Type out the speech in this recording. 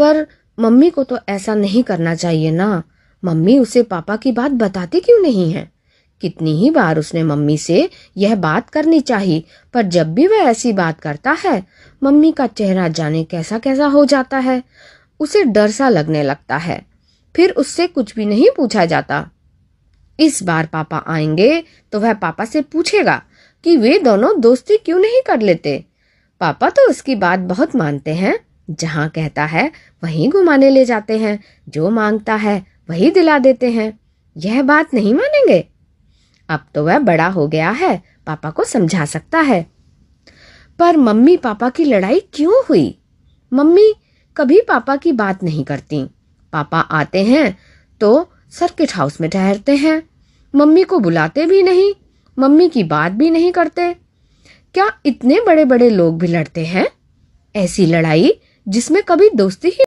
पर मम्मी को तो ऐसा नहीं करना चाहिए ना मम्मी उसे पापा की बात बताती क्यों नहीं है कितनी ही बार उसने मम्मी से यह बात करनी चाहिए पर जब भी वह ऐसी बात करता है मम्मी का चेहरा जाने कैसा कैसा हो जाता है उसे डर सा लगने लगता है फिर उससे कुछ भी नहीं पूछा जाता इस बार पापा आएंगे तो वह पापा से पूछेगा कि वे दोनों दोस्ती क्यों नहीं कर लेते पापा तो उसकी बात बहुत मानते हैं जहाँ कहता है वहीं घुमाने ले जाते हैं जो मांगता है वही दिला देते हैं यह बात नहीं मानेंगे अब तो वह बड़ा हो गया है पापा को समझा सकता है पर मम्मी पापा की लड़ाई क्यों हुई मम्मी कभी पापा की बात नहीं करती पापा आते हैं तो सर्किट हाउस में ठहरते हैं मम्मी को बुलाते भी नहीं मम्मी की बात भी नहीं करते क्या इतने बड़े बड़े लोग भी लड़ते हैं ऐसी लड़ाई जिसमें कभी दोस्ती ही